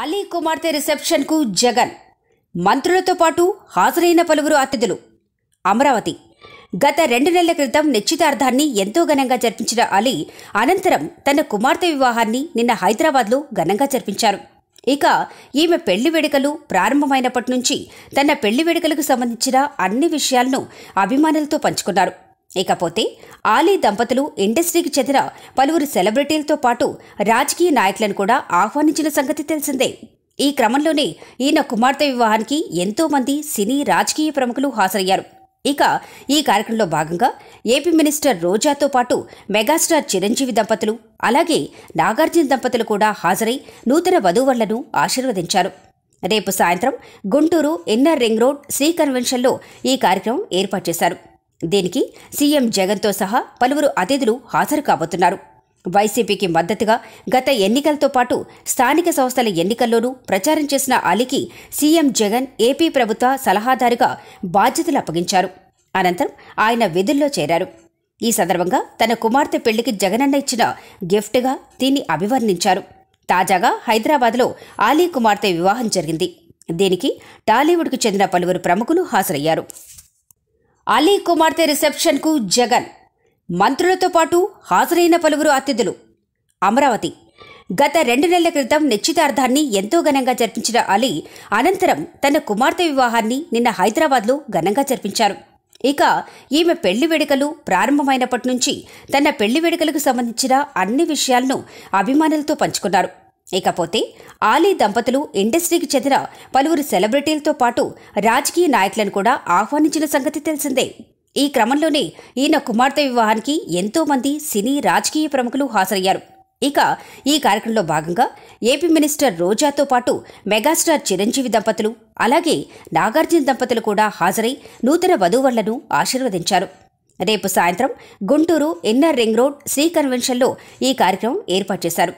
అలీ కుమార్తె రిసెప్షన్కు జగన్ మంత్రులతో పాటు హాజరైన పలువురు అతిథులు అమరావతి గత రెండు నెలల క్రితం నిశ్చితార్థాన్ని ఎంతో ఘనంగా జరిపించిన అలీ అనంతరం తన కుమార్తె వివాహాన్ని నిన్న హైదరాబాద్లో ఘనంగా జరిపించారు ఇక ఈమె పెళ్లి వేడుకలు ప్రారంభమైనప్పటి నుంచి తన పెళ్లి వేడుకలకు సంబంధించిన అన్ని విషయాలను అభిమానులతో పంచుకున్నారు ఇకపోతే ఆలీ దంపతులు ఇండస్ట్రీకి చెందిన పలువురు సెలబ్రిటీలతో పాటు రాజకీయ నాయకులను కూడా ఆహ్వానించిన సంగతి తెలిసిందే ఈ క్రమంలోనే ఈయన కుమార్తె వివాహానికి ఎంతోమంది సినీ రాజకీయ ప్రముఖులు హాజరయ్యారు ఇక ఈ కార్యక్రమంలో భాగంగా ఏపీ మినిస్టర్ రోజాతో పాటు మెగాస్టార్ చిరంజీవి దంపతులు అలాగే నాగార్జున దంపతులు కూడా హాజరై నూతన వధూవరులను ఆశీర్వదించారు రేపు సాయంత్రం Guntur inner ring road Sri కన్వెన్షన్లో ఈ కార్యక్రమం ఏర్పాటు చేశారు దీనికి సీఎం జగన్తో సహా పలువురు అతిథులు హాజరు కాబోతున్నారు వైసీపీకి మద్దతుగా గత ఎన్నికలతో పాటు స్థానిక సంస్థల ఎన్నికల్లోనూ ప్రచారం చేసిన అలీకి సీఎం జగన్ ఏపీ ప్రభుత్వ సలహాదారుగా బాధ్యతలు అప్పగించారు అనంతరం ఆయన విధుల్లో చేరారు ఈ సందర్భంగా తన కుమార్తె పెళ్లికి జగనన్న ఇచ్చిన గిఫ్ట్గా దీన్ని అభివర్ణించారు తాజాగా హైదరాబాద్లో ఆలీ కుమార్తె వివాహం జరిగింది దీనికి టాలీవుడ్కు చెందిన పలువురు ప్రముఖులు హాజరయ్యారు అలీ కుమార్తె రిసెప్షన్కు జగన్ మంత్రులతో పాటు హాజరైన పలువురు అతిథులు అమరావతి గత రెండు నెలల క్రితం నిశ్చితార్థాన్ని ఎంతో ఘనంగా జరిపించిన అలీ అనంతరం తన కుమార్తె వివాహాన్ని నిన్న హైదరాబాద్లో ఘనంగా జరిపించారు ఇక ఈమె పెళ్లి వేడుకలు ప్రారంభమైనప్పటి నుంచి తన పెళ్లి వేడుకలకు సంబంధించిన అన్ని విషయాలను అభిమానులతో పంచుకున్నారు ఇకపోతే ఆలీ దంపతులు ఇండస్ట్రీకి చెందిన పలువురు సెలబ్రిటీలతో పాటు రాజకీయ నాయకులను కూడా ఆహ్వానించిన సంగతి తెలిసిందే ఈ క్రమంలోనే ఈయన కుమార్తె వివాహానికి ఎంతోమంది సినీ రాజకీయ ప్రముఖులు హాజరయ్యారు ఇక ఈ కార్యక్రమంలో భాగంగా ఏపీ మినిస్టర్ రోజాతో పాటు మెగాస్టార్ చిరంజీవి దంపతులు అలాగే నాగార్జున దంపతులు కూడా హాజరై నూతన వధూవరులను ఆశీర్వదించారు రేపు సాయంత్రం Guntur inner ring road Sri కన్వెన్షన్లో ఈ కార్యక్రమం ఏర్పాటు చేశారు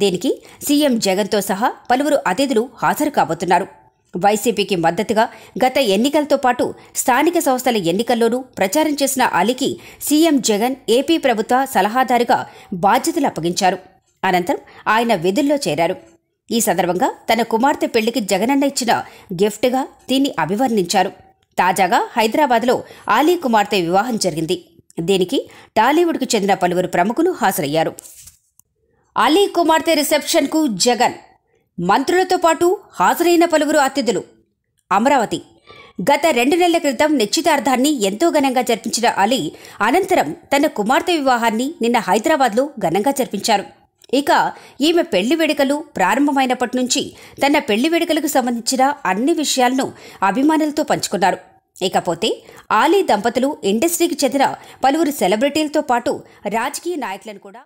దీనికి సీఎం జగన్తో సహా పలువురు అతిథులు హాజరు కాబోతున్నారు వైసీపీకి మద్దతుగా గత ఎన్నికలతో పాటు స్థానిక సంస్థల ఎన్నికల్లోనూ ప్రచారం చేసిన అలీకి సీఎం జగన్ ఏపీ ప్రభుత్వ సలహాదారుగా బాధ్యతలు అప్పగించారు అనంతరం ఆయన విధుల్లో చేరారు ఈ సందర్భంగా తన కుమార్తె పెళ్లికి జగనన్న ఇచ్చిన గిఫ్ట్గా దీన్ని అభివర్ణించారు తాజాగా హైదరాబాద్లో ఆలీ కుమార్తె వివాహం జరిగింది దీనికి టాలీవుడ్కు చెందిన పలువురు ప్రముఖులు హాజరయ్యారు అలీ కుమార్తె రిసెప్షన్కు జగన్ మంత్రులతో పాటు హాజరైన పలువురు అతిథులు అమరావతి గత రెండు నెలల క్రితం నిశ్చితార్థాన్ని ఎంతో ఘనంగా జరిపించిన అలీ అనంతరం తన కుమార్తె వివాహాన్ని నిన్న హైదరాబాద్లో ఘనంగా జరిపించారు ఇక ఈమె పెళ్లి వేడుకలు ప్రారంభమైనప్పటి నుంచి తన పెళ్లి వేడుకలకు సంబంధించిన అన్ని విషయాలను అభిమానులతో పంచుకున్నారు ఇకపోతే ఆలీ దంపతులు ఇండస్ట్రీకి చెందిన పలువురు సెలబ్రిటీలతో పాటు రాజకీయ నాయకులను కూడా